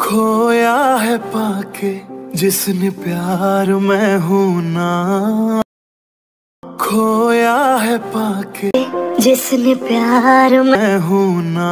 खोया है पाके जिसने प्यार मैं हूं ना खोया है पाके जिसने प्यार मैं हूं ना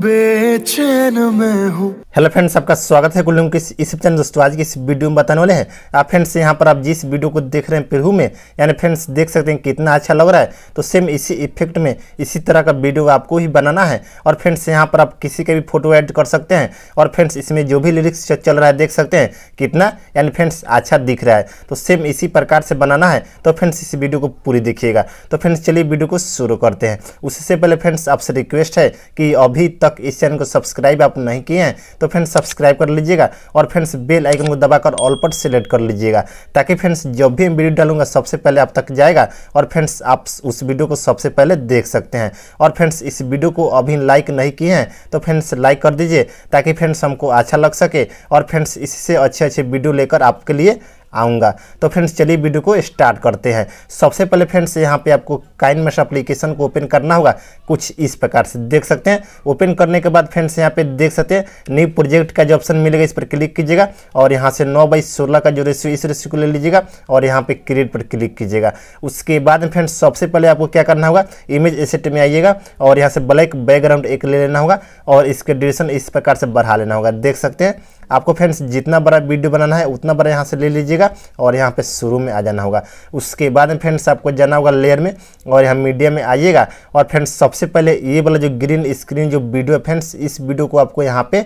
बेचैन में हूँ हेलो फ्रेंड्स आपका स्वागत है कुल्लू के इस चैनल दोस्तों आज की इस वीडियो में बताने वाले हैं आप फ्रेंड्स यहाँ पर आप जिस वीडियो को देख रहे हैं पिरहू में यानी फ्रेंड्स देख सकते हैं कितना अच्छा लग रहा है तो सेम इसी इफेक्ट में इसी तरह का वीडियो आपको ही बनाना है और फ्रेंड्स यहाँ पर आप किसी का भी फोटो एड कर सकते हैं और फ्रेंड्स इसमें जो भी लिरिक्स चल रहा है देख सकते हैं कितना यानी फ्रेंड्स अच्छा दिख रहा है तो सेम इसी प्रकार से बनाना है तो फ्रेंड्स इस वीडियो को पूरी देखिएगा तो फ्रेंड्स चलिए वीडियो को शुरू करते हैं उससे पहले फ्रेंड्स आपसे रिक्वेस्ट है कि अभी तक इस चैनल को सब्सक्राइब आप नहीं किए हैं तो फ्रेंड्स सब्सक्राइब कर लीजिएगा और फ्रेंड्स बेल आइकन को दबाकर ऑल पर सेलेक्ट कर लीजिएगा ताकि फ्रेंड्स जब भी वीडियो डालूंगा सबसे पहले आप तक जाएगा और फ्रेंड्स आप उस वीडियो को सबसे पहले देख सकते हैं और फ्रेंड्स इस वीडियो को अभी लाइक नहीं किए हैं तो फ्रेंड्स लाइक कर दीजिए ताकि फ्रेंड्स हमको अच्छा लग सके और फ्रेंड्स इससे अच्छे अच्छे वीडियो लेकर आपके लिए आऊँगा तो फ्रेंड्स चलिए वीडियो को स्टार्ट करते हैं सबसे पहले फ्रेंड्स यहाँ पे आपको काइन मैश अप्लीकेशन को ओपन करना होगा कुछ इस प्रकार से देख सकते हैं ओपन करने के बाद फ्रेंड्स यहाँ पे देख सकते हैं न्यू प्रोजेक्ट का जो ऑप्शन मिलेगा इस पर क्लिक कीजिएगा और यहाँ से नौ बाई सोलह का जो रेशियो इस रेशियो को ले लीजिएगा और यहाँ पर क्रिएट पर क्लिक कीजिएगा उसके बाद फ्रेंड्स सबसे पहले आपको क्या करना होगा इमेज एसेट में आइएगा और यहाँ से ब्लैक बैकग्राउंड एक ले लेना होगा और इसके ड्यूरेशन इस प्रकार से बढ़ा लेना होगा देख सकते हैं आपको फ्रेंड्स जितना बड़ा वीडियो बनाना है उतना बड़ा यहाँ से ले लीजिएगा और यहाँ पे शुरू में आ जाना होगा उसके बाद में फ्रेंड्स आपको जाना होगा लेयर में और यहाँ मीडिया में आइएगा और फ्रेंड्स सबसे पहले ये वाला जो ग्रीन स्क्रीन जो वीडियो है फ्रेंड्स इस वीडियो को आपको यहाँ पर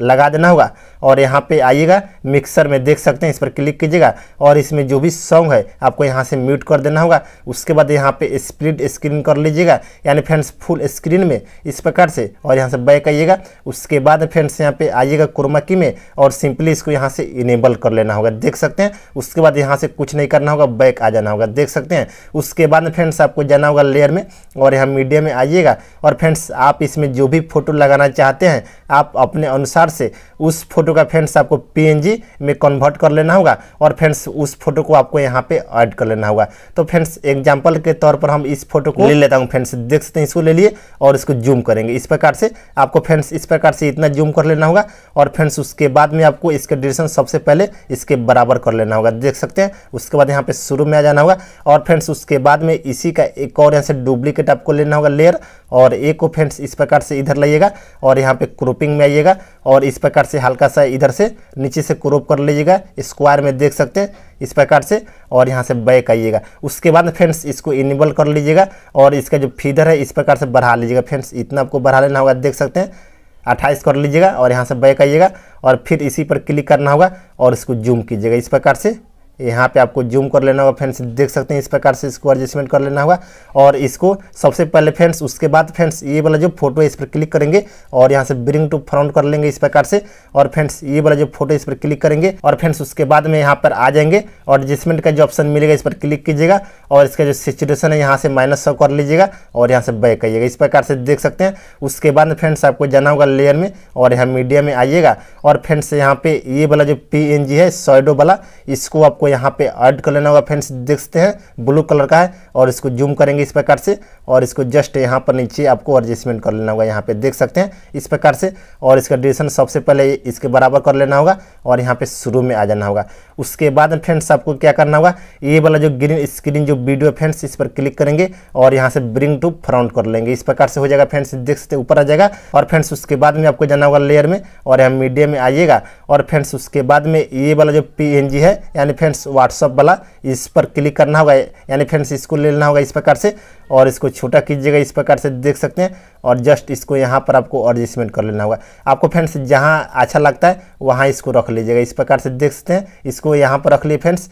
लगा देना होगा और यहाँ पे आइएगा मिक्सर में देख सकते हैं इस पर क्लिक कीजिएगा और इसमें जो भी सॉन्ग है आपको यहाँ से म्यूट कर देना होगा उसके बाद यहाँ पे स्प्लिट स्क्रीन कर लीजिएगा यानी फ्रेंड्स फुल स्क्रीन में इस प्रकार से और यहाँ से बैक आइएगा उसके बाद फ्रेंड्स यहाँ पे आइएगा कुरमा की में और सिंपली इसको यहाँ से इनेबल कर लेना होगा देख सकते हैं उसके बाद यहाँ से कुछ नहीं करना होगा बैक आ जाना होगा देख सकते हैं उसके बाद फ्रेंड्स आपको जाना होगा लेयर में और यहाँ मीडिया में आइएगा और फ्रेंड्स आप इसमें जो भी फोटो लगाना चाहते हैं आप अपने अनुसार प्रकार से उस फोटो का फ्रेंड्स आपको पी में कन्वर्ट कर लेना होगा और फ्रेंड्स उस फोटो को आपको यहाँ पे ऐड कर लेना होगा तो फ्रेंड्स एग्जाम्पल के तौर पर हम इस फोटो को ले लेता हूँ फ्रेंड्स देख सकते हैं इसको ले लिए और इसको जूम करेंगे इस प्रकार से आपको फ्रेंड्स इस प्रकार से इतना जूम कर लेना होगा और फ्रेंड्स उसके बाद में आपको इसके डिशन सबसे पहले इसके बराबर कर लेना होगा देख सकते हैं उसके बाद यहाँ पे शुरू में आ जाना होगा और फ्रेंड्स उसके बाद में इसी का एक और यहाँ से डुप्लीकेट आपको लेना होगा लेयर और एक को फ्रेंड्स इस प्रकार से इधर लाइएगा और यहाँ पे क्रोपिंग में आइएगा और और इस प्रकार से हल्का सा इधर से नीचे से क्रोप कर लीजिएगा स्क्वायर में देख सकते हैं इस प्रकार से और यहाँ से बैक आइएगा उसके बाद फ्रेंड्स इसको इनेबल कर लीजिएगा और इसका जो फीदर है इस प्रकार से बढ़ा लीजिएगा फ्रेंड्स इतना आपको बढ़ा लेना होगा देख सकते हैं अट्ठाईस कर लीजिएगा और यहाँ से बैक आइएगा और फिर इसी पर क्लिक करना होगा और इसको जूम कीजिएगा इस प्रकार से यहाँ पे आपको जूम कर लेना होगा फ्रेंड्स देख सकते हैं इस प्रकार से इसको एडजस्टमेंट कर लेना होगा और इसको सबसे पहले फ्रेंड्स उसके बाद फ्रेंड्स ये वाला जो फोटो है इस पर क्लिक करेंगे और यहाँ से ब्रिंग टू फ्रंट कर लेंगे इस प्रकार से और फ्रेंड्स ये वाला जो फोटो इस पर क्लिक करेंगे और फ्रेंड्स उसके बाद में यहाँ पर आ जाएंगे और एडजस्टमेंट का जो ऑप्शन मिलेगा इस पर क्लिक कीजिएगा और इसका जो सिचुएसन है यहाँ से माइनस सौ कर लीजिएगा और यहाँ से बैक आइएगा इस प्रकार से देख सकते हैं उसके बाद फ्रेंड्स आपको जाना होगा लेयर में और यहाँ मीडिया में आइएगा और फ्रेंड्स यहाँ पे ये वाला जो पी है सॉइडो वाला इसको आपको यहाँ पे ऐड कर लेना होगा फ्रेंड्स देखते हैं ब्लू कलर का है और इसको जूम करेंगे इस प्रकार से और इसको जस्ट यहाँ पर नीचे आपको एडजस्टमेंट कर लेना होगा यहाँ पे देख सकते हैं इस प्रकार से और इसका डिशन सबसे पहले इसके बराबर कर लेना होगा और यहाँ पर शुरू में आ जाना होगा उसके बाद फ्रेंड्स आपको क्या करना होगा ये वाला जो ग्रीन स्क्रीन जो वीडियो फ्रेंड्स इस पर क्लिक करेंगे और यहाँ से ब्रिंग टू फ्रंट कर लेंगे इस प्रकार से हो जाएगा फ्रेंड्स देख सकते ऊपर आ जाएगा और फ्रेंड्स उसके बाद में आपको जाना होगा लेयर में और यहाँ मीडिया में आइएगा और फ्रेंड्स उसके बाद में ये वाला जो पी है यानी फ्रेंड्स फ्रेंड्स व्हाट्सअप वाला इस पर क्लिक करना होगा यानी फ्रेंड्स इसको ले लेना होगा इस प्रकार से और इसको छोटा कीजिएगा इस प्रकार से देख सकते हैं और जस्ट इसको यहाँ पर आपको एडजस्टमेंट कर लेना होगा आपको फ्रेंड्स जहाँ अच्छा लगता है वहाँ इसको रख लीजिएगा इस प्रकार से देख सकते हैं इसको यहाँ पर रख लिए फ्रेंड्स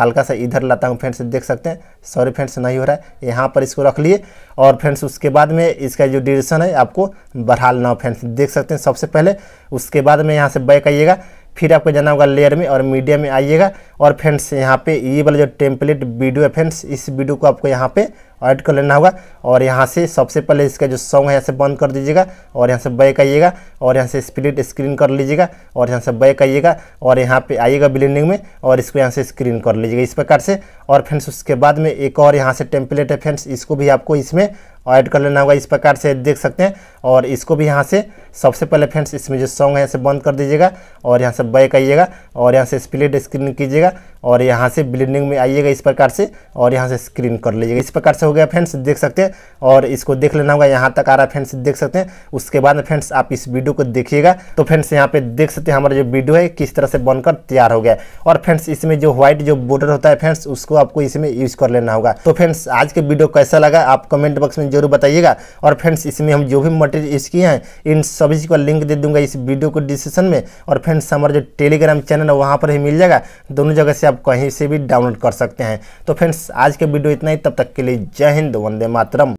हल्का सा इधर लाता हूँ फ्रेंड्स देख सकते हैं सॉरी फ्रेंड्स नहीं हो रहा है यहाँ पर इसको रख लिए और फ्रेंड्स उसके बाद में इसका जो ड्यूरेशन है आपको बढ़ा लेना हो फ्रेंड्स देख सकते हैं सबसे पहले उसके बाद में यहाँ से बैक आइएगा फिर आपको जाना होगा लेयर में और मीडिया में आइएगा और फ्रेंड्स यहाँ पे ये वाला जो टेम्पलेट वीडियो है फ्रेंड्स इस वीडियो को आपको यहाँ पे ऐड कर लेना होगा और यहाँ से सबसे पहले इसका जो सॉन्ग है यहाँ से बंद कर दीजिएगा और यहाँ से बैक आइएगा और यहाँ से स्प्लिट स्क्रीन कर लीजिएगा और यहाँ से बैक आइएगा और यहाँ पे आइएगा ब्लेंडिंग में और इसको यहाँ से स्क्रीन कर लीजिएगा इस प्रकार से और फ्रेंड्स उसके बाद में एक और यहाँ से टेम्पलेट है फ्रेंड्स इसको भी आपको इसमें और ऐड कर लेना होगा इस प्रकार से देख सकते हैं और इसको भी यहाँ से सबसे पहले फ्रेंड्स इसमें जो सॉन्ग है इसे बंद कर दीजिएगा और यहाँ से बैक आइएगा और यहाँ से स्प्लिट स्क्रीन कीजिएगा और यहाँ से ब्लीडिंग में आइएगा इस प्रकार से और यहाँ से स्क्रीन कर लीजिएगा इस प्रकार से हो गया फ्रेंड्स देख सकते हैं और इसको देख लेना होगा यहाँ तक आ रहा है फ्रेंड्स देख सकते हैं उसके बाद फ्रेंड्स आप इस वीडियो को देखिएगा तो फ्रेंड्स यहाँ पे देख सकते हैं हमारा जो वीडियो है किस तरह से बनकर तैयार हो गया और फ्रेंड्स इसमें जो व्हाइट जो बॉर्डर होता है फ्रेंड्स उसको आपको इसमें यूज कर लेना होगा तो फ्रेंड्स आज के वीडियो कैसा लगा आप कमेंट बॉक्स में जरूर बताइएगा और फ्रेंड्स इसमें हम जो भी मटेरियल यूज किए हैं इन सभी का लिंक दे दूंगा इस वीडियो को डिस्क्रिप्शन में और फ्रेंड्स हमारा जो टेलीग्राम चैनल ना वहाँ पर ही मिल जाएगा दोनों जगह से आप कहीं से भी डाउनलोड कर सकते हैं तो फ्रेंड्स आज के वीडियो इतना ही तब तक के लिए जय हिंद वंदे मातरम